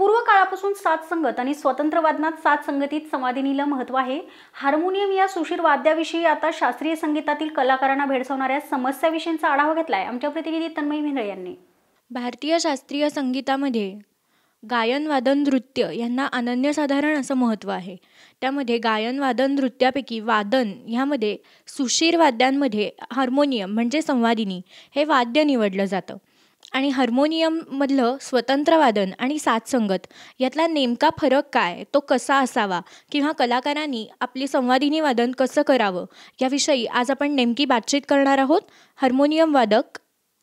पूर्व काळापासून सात संगत आणि स्वतंत्र वादनात सात संगतीत समाधिनीला महत्त्व आहे हार्मोनियम या सुशीर वाद्याविषयी आता शास्त्रीय संगीतातील कलाकारांना भेडसावणाऱ्या समस्याविषयींचा आढावा घेतला आहे आमच्या प्रतिनिधी तन्मयी मेंढळे यांनी भारतीय शास्त्रीय संगीतामध्ये गायन वादन नृत्य यांना अनन्यसाधारण असं महत्त्व आहे त्यामध्ये गायन वादन नृत्यापैकी वादन ह्यामध्ये सुशीर वाद्यांमध्ये हार्मोनियम म्हणजे संवादिनी हे वाद्य निवडलं जातं आणि हार्मोनियममधलं स्वतंत्र वादन आणि साथसंगत यातला नेमका फरक काय तो कसा असावा किंवा कलाकारांनी आपली संवादिनी वादन कसं करावं याविषयी आज आपण नेमकी बातचीत करणार आहोत हार्मोनियम वादक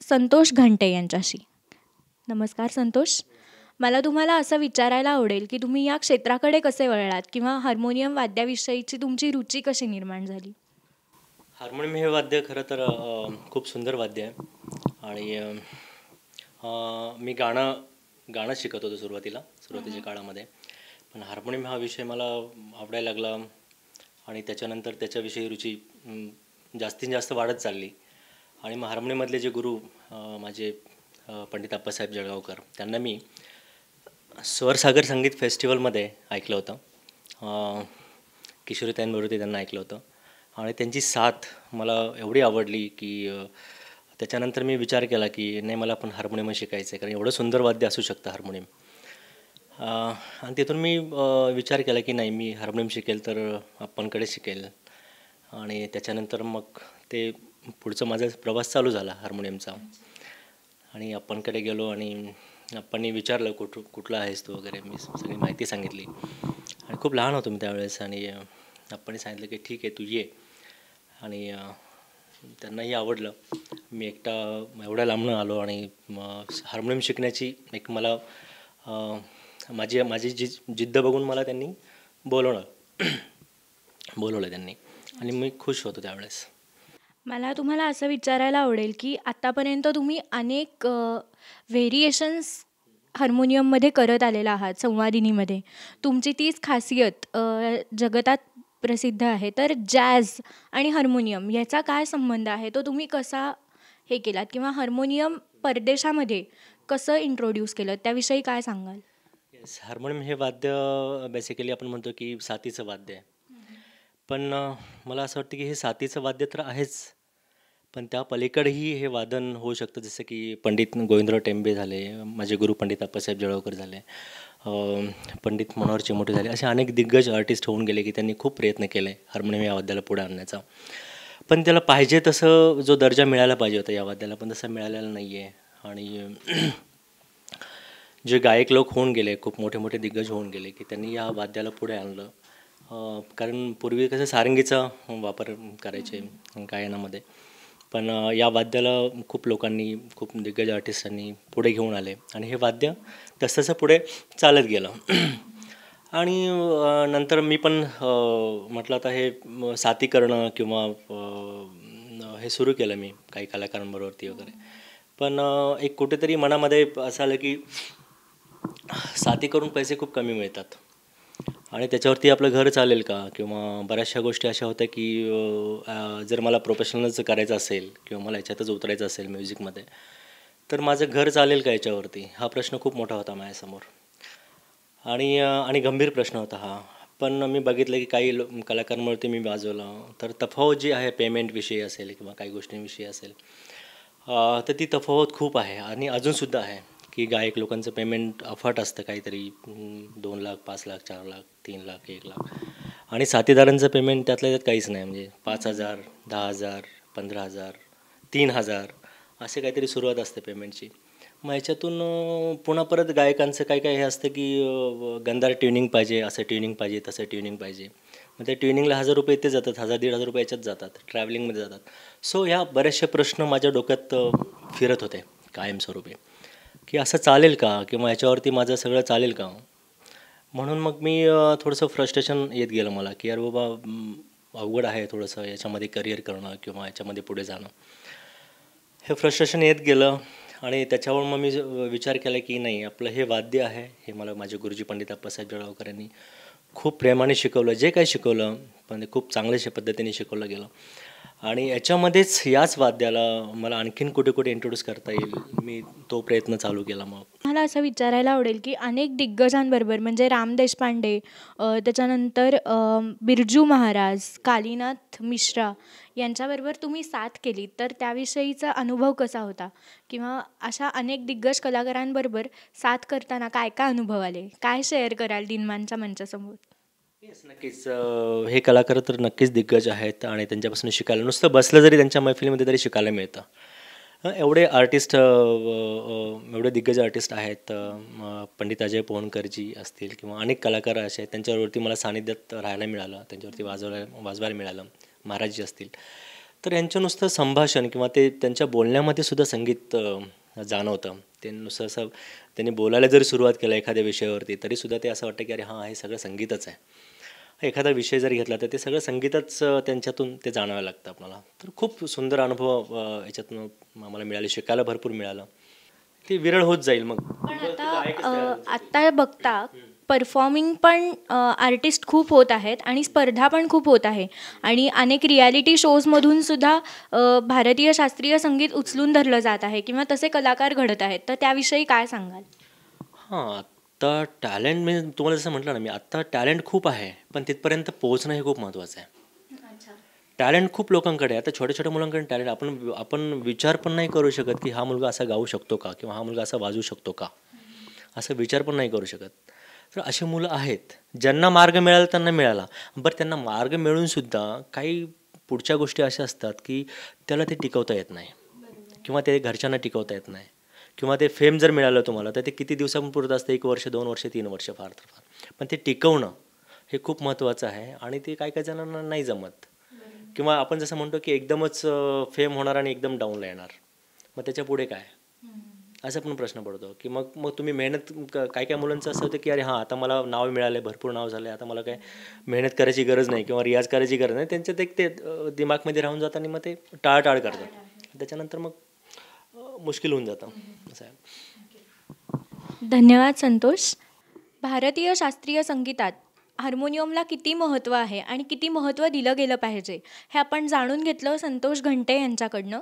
संतोष घंटे यांच्याशी नमस्कार संतोष मला तुम्हाला असं विचारायला आवडेल की तुम्ही या क्षेत्राकडे कसे वळलात किंवा हार्मोनियम वाद्याविषयीची तुमची रुची कशी निर्माण झाली हार्मोनियम हे वाद्य खरं तर खूप सुंदर वाद्य आहे आणि मी गाणं गाणं शिकत होतो सुरुवातीला सुरुवातीच्या काळामध्ये पण हार्मोनियम हा विषय मला आवडायला लागला आणि त्याच्यानंतर त्याच्याविषयी रुची जास्तीत जास्त वाढत चालली आणि मग हार्मोनियमधले जे गुरु माझे पंडित अप्पासाहेब जळगावकर त्यांना मी स्वरसागर संगीत फेस्टिवलमध्ये ऐकलं होतं किशोरीताईंबरोबर त्यांना ऐकलं होतं आणि त्यांची साथ मला एवढी आवडली की त्याच्यानंतर मी विचार केला की नाही मला पण हार्मोनियम शिकायचं आहे कारण एवढं सुंदर वाद्य असू शकतं हार्मोनियम आणि तिथून मी विचार केला की नाही मी हार्मोनियम शिकेल तर आपणकडे शिकेल आणि त्याच्यानंतर मग ते पुढचं माझा प्रवास चालू झाला हार्मोनियमचा आणि आपणकडे गेलो आणि आपणनी विचारलं कुठ कुठला आहेस तू वगैरे मी सगळी माहिती सांगितली आणि खूप लहान होतो मी त्यावेळेस आणि आपणही सांगितलं की ठीक आहे तू ये आणि त्यांनाही आवडलं मी एकटा एवढ्या लांबनं आलो आणि हार्मोनियम शिकण्याची एक मला माझी माझी जी जिद्द बघून मला त्यांनी बोलवलं बोलवलं त्यांनी आणि मी खुश होतो त्यावेळेस मला तुम्हाला असं विचारायला आवडेल की आत्तापर्यंत तुम्ही अनेक व्हेरिएशन्स हार्मोनियममध्ये करत आलेला आहात संवादिनीमध्ये तुमची तीच खासियत जगतात प्रसिद्ध आहे तर जॅझ आणि हार्मोनियम याचा काय संबंध आहे तो तुम्ही कसा हे केलात किंवा हार्मोनियम परदेशामध्ये कसं इंट्रोड्यूस केलं त्याविषयी काय सांगाल येस हार्मोनियम हे वाद्य बेसिकली आपण म्हणतो की साथीचं वाद्य आहे पण मला असं वाटतं की हे साथीचं वाद्य तर आहेच पण त्या पलीकडेही हे वादन होऊ शकतं जसं की पंडित गोविंदराव टेंबे झाले माझे गुरु पंडित अप्पासाहेब जळगावकर झाले पंडित मनोहर चिमोटे झाले असे अनेक दिग्गज आर्टिस्ट होऊन गेले की त्यांनी खूप प्रयत्न केले हार्मोनियम या वाद्याला पुढे आणण्याचा पण त्याला पाहिजे तसं जो दर्जा मिळायला पाहिजे होता या वाद्याला पण तसं मिळालेला नाही आहे आणि जे गायक लोक होऊन गेले खूप मोठे मोठे दिग्गज होऊन गेले की त्यांनी या वाद्याला पुढे आणलं कारण पूर्वी कसं सारंगीचा वापर करायचे गायनामध्ये पण या वाद्याला खूप लोकांनी खूप दिग्गज आर्टिस्टांनी पुढे घेऊन आले आणि हे वाद्य तसं पुढे चालत गेलं आणि नंतर मी पण म्हटलं आता हे साथी करणं किंवा हे सुरू केलं मी काही कलाकारांबरोबरती वगैरे पण एक कुठेतरी मनामध्ये असं आलं की साथी करून पैसे खूप कमी मिळतात आणि त्याच्यावरती आपलं घर चालेल का किंवा बऱ्याचशा गोष्टी अशा होत्या की जर मला प्रोफेशनलच करायचं असेल किंवा मला याच्यातच उतरायचं असेल म्युझिकमध्ये तर माझं घर चालेल का याच्यावरती हा प्रश्न खूप मोठा होता माझ्यासमोर आणि आणि गंभीर प्रश्न होता हा पण मी बघितलं की काही लो कलाकारांवरती मी वाजवलं तर तफावत जी आहे पेमेंटविषयी असेल किंवा काही गोष्टींविषयी असेल तर ती तफावत खूप आहे आणि अजूनसुद्धा आहे की गायक लोकांचं पेमेंट अफाट असतं काहीतरी दोन लाख पाच लाख चार लाख तीन लाख एक लाख आणि साथीदारांचं पेमेंट त्यातल्या त्यात काहीच नाही म्हणजे पाच हजार दहा हजार पंधरा हजार तीन हजार असे काहीतरी सुरुवात असते पेमेंटची मग ह्याच्यातून पुन्हा परत गायकांचं काय काय हे असतं की गंधार ट्युनिंग पाहिजे असं ट्युनिंग पाहिजे तसं ट्युनिंग पाहिजे मग त्या ट्युनिंगला हजार रुपये इथे जातात हजार दीड हजार रुपये याच्यात जातात ट्रॅव्हलिंगमध्ये जातात सो ह्या बरेचसे प्रश्न माझ्या डोक्यात फिरत होते कायमस्वरूपी की असं चालेल का किंवा ह्याच्यावरती माझं सगळं चालेल का म्हणून मग मी थोडंसं फ्रस्ट्रेशन येत गेलं मला की यार बाबा अवघड आहे थोडंसं याच्यामध्ये करिअर करणं किंवा याच्यामध्ये पुढे जाणं हे फ्रस्ट्रेशन येत गेलं आणि त्याच्यावर मग मी विचार केला की नाही आपलं हे वाद्य आहे हे मला माझे गुरुजी पंडित अप्पासाहेब जळगावकर यांनी खूप प्रेमाने शिकवलं जे काही शिकवलं पण खूप चांगल्याशा पद्धतीने शिकवलं गेलं आणि याच्यामध्येच याच वाद्याला मला आणखीन कुठे कुठे इंट्रोड्यूस करता येईल मी तो प्रयत्न चालू केला मग मला असं विचारायला आवडेल की अनेक दिग्गजांबरोबर म्हणजे राम देशपांडे त्याच्यानंतर बिरजू महाराज कालिनाथ मिश्रा यांच्याबरोबर तुम्ही साथ केली तर त्याविषयीचा अनुभव कसा होता किंवा अशा अनेक दिग्गज कलाकारांबरोबर साथ करताना काय काय अनुभव आले काय शेअर कराल दिनमानच्या मंचासमोर नक्कीच हे कलाकार तर नक्कीच दिग्गज आहेत आणि त्यांच्यापासून शिकायला नुसतं बसलं जरी त्यांच्या मैफिलीमध्ये तरी शिकायला मिळतं एवढे आर्टिस्ट एवढे दिग्गज आर्टिस्ट आहेत पंडित अजय पोहनकरजी असतील किंवा अनेक कलाकार असे आहेत त्यांच्यावरती मला सानिध्यात राहायला मिळालं त्यांच्यावरती वाजवायला वाजवायला मिळालं महाराजजी असतील तर यांचं नुसतं संभाषण किंवा ते त्यांच्या बोलण्यामध्ये सुद्धा संगीत जाणवतं ते नुसतं असं त्यांनी बोलायला जरी सुरुवात केलं एखाद्या विषयावरती तरीसुद्धा ते असं वाटतं की अरे हां हे सगळं संगीतच आहे एखादा विषय जर घेतला तर ते सगळं संगीतच त्यांच्यातून ते जाणवायला लागतं आपल्याला तर खूप सुंदर अनुभव याच्यातून आम्हाला मिळाले शिकायला भरपूर मिळालं ते विरळ होत जाईल मग आता आता बघता परफॉर्मिंग पण आर्टिस्ट खूप होत आहेत आणि स्पर्धा पण खूप होत आहे आणि अनेक रियालिटी शोजमधून सुद्धा भारतीय शास्त्रीय संगीत उचलून धरलं जात आहे किंवा तसे कलाकार घडत आहेत तर त्याविषयी काय सांगाल हां तर टॅलेंट मी तुम्हाला जसं म्हटलं ना मी आत्ता टॅलेंट खूप आहे पण तिथपर्यंत पोहोचणं हे खूप महत्त्वाचं आहे टॅलेंट खूप लोकांकडे आता छोट्या छोट्या मुलांकडे टॅलेंट आपण आपण विचार पण नाही करू शकत की हा मुलगा असा गाऊ शकतो का किंवा हा मुलगा असा वाजू शकतो का असा विचार पण नाही करू शकत तर असे मुलं आहेत ज्यांना मार्ग मिळाला त्यांना मिळाला बरं त्यांना मार्ग मिळूनसुद्धा काही पुढच्या गोष्टी अशा असतात की त्याला ते टिकवता येत नाही किंवा ते घरच्यांना टिकवता येत नाही किंवा ते फेम जर मिळालं तुम्हाला तर ते किती दिवसांपुरतं असतं एक वर्ष दोन वर्ष तीन वर्ष फार तर फार पण ते टिकवणं हे खूप महत्त्वाचं आहे आणि ते काही काही जणांना नाही जमत किंवा आपण जसं म्हणतो की एकदमच फेम होणार आणि एकदम डाऊनला येणार मग त्याच्या पुढे काय असा पण प्रश्न पडतो की मग मग तुम्ही मेहनत काय काय मुलांचं असं होतं की अरे हां आता मला नाव मिळालं भरपूर नाव झालं आता मला काय मेहनत करायची गरज नाही किंवा रियाज करायची गरज नाही त्यांच्यात एक ते दिमागमध्ये राहून जातात आणि मग ते टाळाटाळ करतात त्याच्यानंतर मग मुश्किल होऊन जातं धन्यवाद संतोष भारतीय शास्त्रीय संगीतात हार्मोनियमला किती महत्त्व आहे आणि किती महत्त्व दिलं गेलं पाहिजे हे आपण जाणून घेतलं संतोष घंटे यांच्याकडनं